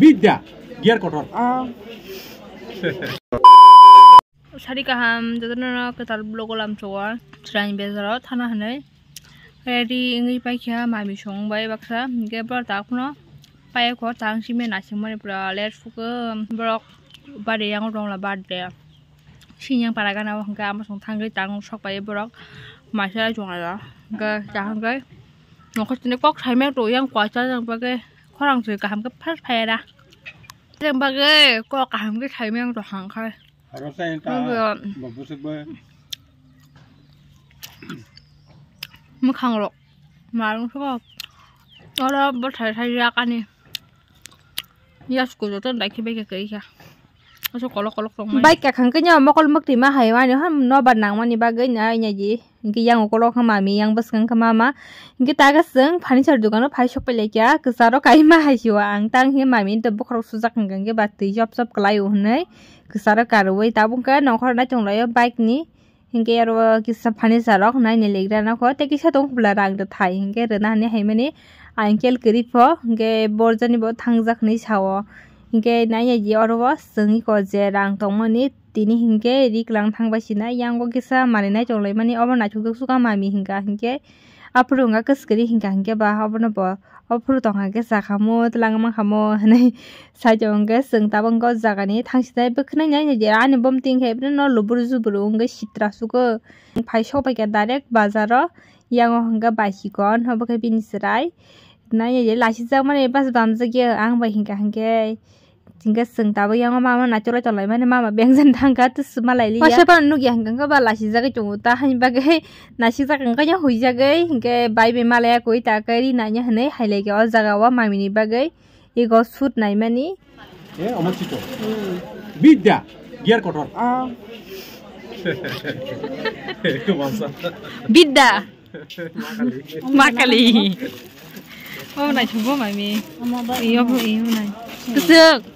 विद्या गियर कठोर सारी काहाम जतना कतार ब्लग लाम चवा ट्रेन बेजाराव थाना हानै रेडी इंगि पाइखिया मामि संबाय बाक्सा गेबर ताखनो पाइख तांसि मे नासिं माने पुरा लेट फुको ब्लग बारे यांग दंला बादे सिंयां पारा गाना हंगा आम सं थांगै तांग सक पाइ ब्लग मासा जङा गा जाहंगै नखर तिने पक थाइमे तो यांग क्वाचा जांग बागे khó lòng thì cả hầm cái phát phe ra ba ghê có cả hầm cái thầy miếng đồ hàng khai mới khăn đúng không đó đó bớt thầy thầy ra cái này yes của tôi đánh khi bây giờ kỹ kìa nó sẽ có lộc có lộc trong bay cả khăn cái nhau mà con mất thì mà hay mà nữa nó bàn nặng mà như ba ghê nhà nhà gì इंकि यांग ओकलो खमा मि बस बसखं खमा मा इंकि तागा सं फानिचर दुकानो फाय सप लेक्या कसारो काइमा हाइसि वा आं तांग हे मामि त बखरो सुजाक गंगे बाती जॉब सब क्लाय उने कसारो कारवै ताबुंग का नखर ना चोंलाय बाइक नि इंकि यार किसा फानिचर रख नाय ने लेग्रा ना ख तेकिसा दों खुला रांग द थाय इंकि रना ने हाय माने आंकल करी फ गे बोरजनि बो थांग जाखनि छाव इंकि नाय ये जि अरवा सङि को जे रांग तोमनि ตีนี่หิงเกดีกลางทางไปชินะยังก็กิซามาในจงเลยมันนี่อาบนาชุกสุกามามีหิงกาหิงเกอพรุงก็สกรีหิงกาหิงเกบ้าเอาบนบอพรุต้องหางเกสาขโมตลังมังขโมในใส่จงเกสึงตาบังก็จากันนี้ทางชินะเบกนั่นยังจะเจริญนนบ่มติงเข็บนั่นนอลบุรุษบุรุงก็ชิตราสุกไปชอบไปกันดาเล็กบาซาร์ยังก็หังก็ไปชิกอนเขาบอกใปนิสไรนั่นยังจริญลาชิตามันนี่ปัสบัมซึเกออังไปหิงกาหิงเก chính cái jingga seng tabo yang mama na chola chola mane mama beng zen thang ka tu sma lai li pasha pan nu yang ganga ba lashi ja ge chung ta han ba ge na shi ja ganga ya hui ja ge ge bai be ma la ya cái ta ka ri na nya hne hai le ge o ja ga wa ma mi ni ba ge e go sut nai mani e omo chi to bidya gear kotor a bidya makali Mama nak cuba mami. Mama baik. Iya bu, iya nak. Tusuk.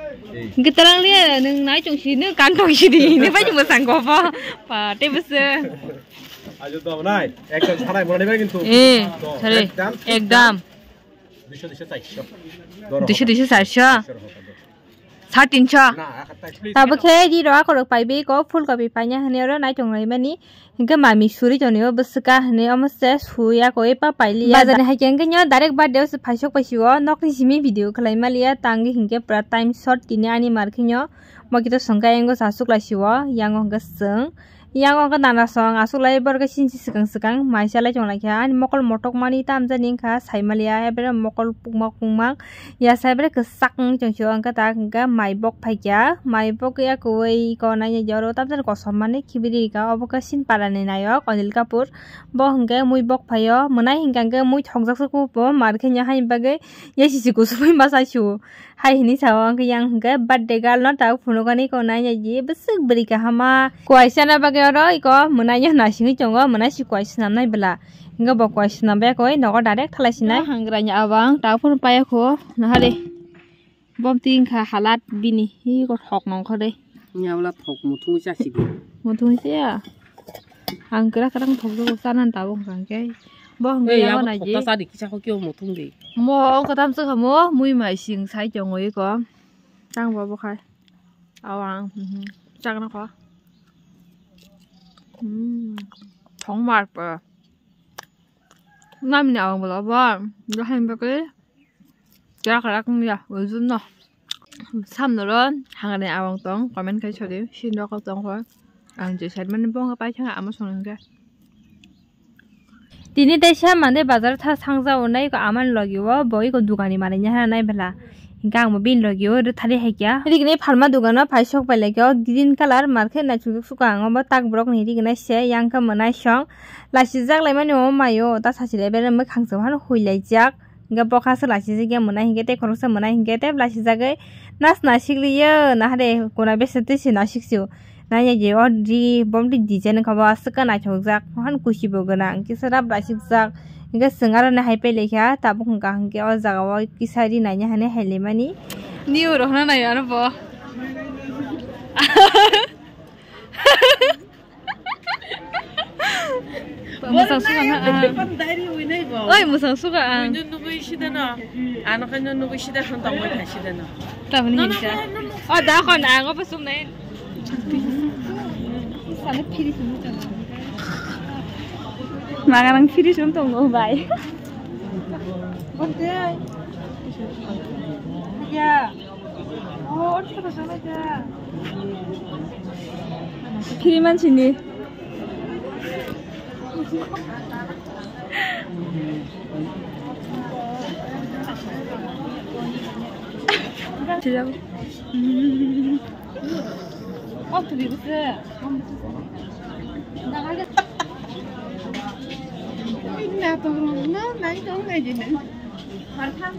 Cái tao đang lia nương nói chung xí nương cắn thôi xí đi Nếu phải chung một sẵn có phó Và tê bất sơ আজ তো নাই একদম ছাড়াই মনে নেবে 200 200 400 200 400 sa tin cha ta bu khe di ro ko pai be ko phul ko bi pa nya hne ro nai tong lai mani hingka mami suri jo ne bu ska hne om se su ya ko e pa pai li ya jane ha keng nya direct ba deus phai sok pai siwo nok ni simi video khlai ma liya tang gi hingke pra time short kine ani mar khinyo ma ki to sangka yang go sa suk la siwo yang go ga seng yang orang nana soang asuk lai bar kasin si sekang sekang maisha lai chong lai ani mokol motok mani tam ja ning kha saimalia ebre mokol pukma pukma ya saibre kesak chong chong ka ta ka maibok phaikia maibok ya koi ko na ya joro tam jan kosom mani khibiri ka obokasin parane nayok anil kapur bo hingka mui bok phayo munai hingka ka mui thongjak su po mar khe nya hain bagai ya si si kusumi masa chu hai hini sawang ka yang hingka birthday gal na ta phunokani ko na ya ji besuk beri ka hama ko aisa na bagai nay nhớ ke ro iko muna ya na singi chongo muna si kwai sinam nai bla inga bo kwai sinam ba koi nogo direct thala sinai hangra nya awang ta phun pa ya kho na hale bom ting kha halat bini hi ko thok nong kho dei nya wala thok mu thung cha si bi mu thung ya hangra karang thok do sa nan ta bong kang ke bo hangra ya na ji ta sa di cha kho kyo mu thung dei mo ko tam sa kha mo mui mai sing sai chongo iko tang bo bo khai ăn. chang na kho 음, 정말 예뻐요. 남녀 여러분, 이 행복을 계약하락입니다. 원순노. 3늘은 hàng này áo tuấn comment cái số điểm xin đó có tuấn rồi ăn chỉ sẽ mình bông cái bài chẳng áo mà xuống cái তিনি দেশে মানে বাজার থা সাংজা ওনাই আমার লগিব বই দোকানি মানে হ্যাঁ নাই বেলা হিংকা আমি বিন লগি থাৰি হেকিয়া সেইকেনে ফাৰ্মা দোকানত ফাইচক পালে কিয় গ্ৰীণ কালাৰ মাৰখে নাইট্ৰ চুকা আঙ তাক ব্ৰক নিদি কিনে চে ইয়াংকে মনাই চং লাচি যাক লাই মানে মায়ো তাত চাচিলে বেৰে মই খাংচ ভাল শুইলাই যাক ইংকা বকাছে লাচি যে মনাই শিকে তে খৰচে মনাই শিকে তে লাচি যাকে নাচ নাচিকলি নাহাৰে কোনা বেচেতে চি নাচিকছো নাই যে অ যি বমটি ডিজাইন খাব আছে কা নাচক যাক কুচিব গোনা কিছু ৰাপ লাচিক যাক ga sengara na haipe lekha tabu khunka hangke o jagawa kisari na nya hane helemani niu rohna na yana bo musang suka na ya. ah. ya. oi musang suka an ah. nyo nugu ishida na ano ah, ka nyo nugu ishida shon tawo ta shida na tabu ni ishida o da kon an go pasum na ya. sana piri sunu tabu makanan kiri sum tong baik, bai. Oke. Ya. Oh, 어디 지니. 진짜. 어, ल्याउनु नाइट आउनु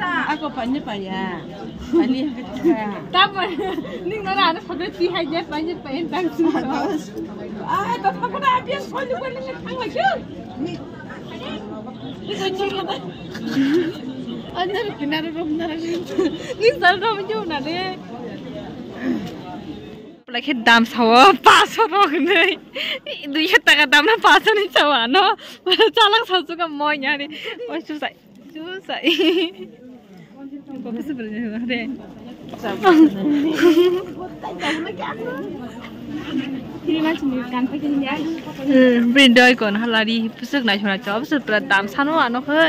आएको भन्ने पर्या निङ्गल आएर सबै तिहाइदिए पाइने पेन त सबै अनि लाइखे दाम छ पाँच सौ रग्ने दुई टाका दाममा पाँच सौ नै छ भन मलाई चालक सक्छु क्या म यहाँ अरे सुसाइ सुसाइ कस्तो बोल्नु अरे ब्रेड डयको होला पुस्तक नाइसोना छ पुस्तक पुरा दाम सानो हानो खै